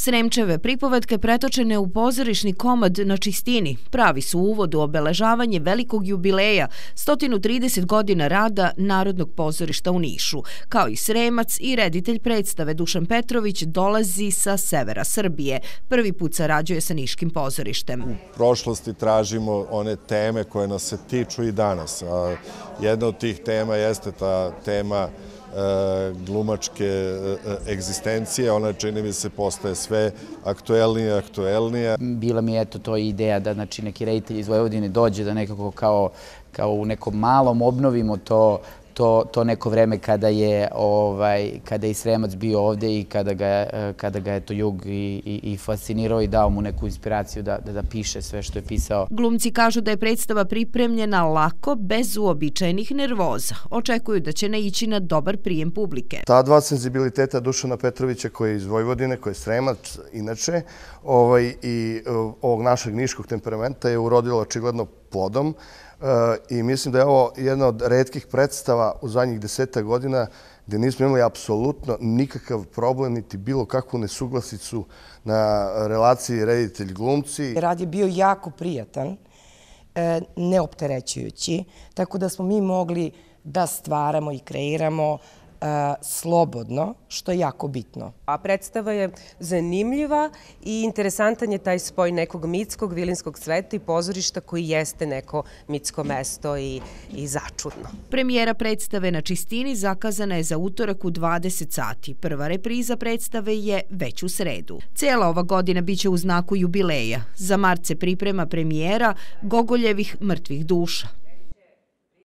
Sremčeve pripovetke pretočene u pozorišni komad na čistini. Pravi su uvod u obeležavanje velikog jubileja, 130 godina rada Narodnog pozorišta u Nišu. Kao i Sremac i reditelj predstave Dušan Petrović dolazi sa severa Srbije. Prvi put sarađuje sa Niškim pozorištem. U prošlosti tražimo one teme koje nas se tiču i danas. Jedna od tih tema jeste ta tema e, glumačke e, e, egzistencije, ona čini mi se postaje sve aktuelnije, aktuelnije. Bila mi je to to ideja da znači, neki reditelj iz Vojvodine dođe da nekako kao, kao u nekom malom obnovimo to to neko vreme kada je ovaj, Sremac bio ovde i eh, kada ga je to jug i fascinirao i dao mu neku inspiraciju da piše sve što je pisao. Glumci kažu da je predstava pripremljena lako, bez uobičajenih nervoza. Očekuju da će ne ići na dobar prijem publike. Ta dva senzibiliteta Dušana Petrovića koja je iz Vojvodine, koja je Sremac inače, ovaj, i eh, ovog našeg niškog temperamenta je urodilo očigledno plodom i mislim da je ovo jedna od redkih predstava u zadnjih deseta godina gdje nismo imali apsolutno nikakav problem niti bilo kakvu nesuglasicu na relaciji reditelj-glumci. Rad je bio jako prijatan, e, neopterećujući, tako da smo mi mogli da stvaramo i kreiramo slobodno, što je jako bitno. A predstava je zanimljiva i interesantan je taj spoj nekog mitskog vilinskog sveta i pozorišta koji jeste neko mitsko mesto i, i začudno. Premijera predstave na čistini zakazana je za utorak u 20 sati. Prva repriza predstave je već u sredu. Cela ova godina biće u znaku jubileja. Za mart se priprema premijera Gogoljevih mrtvih duša.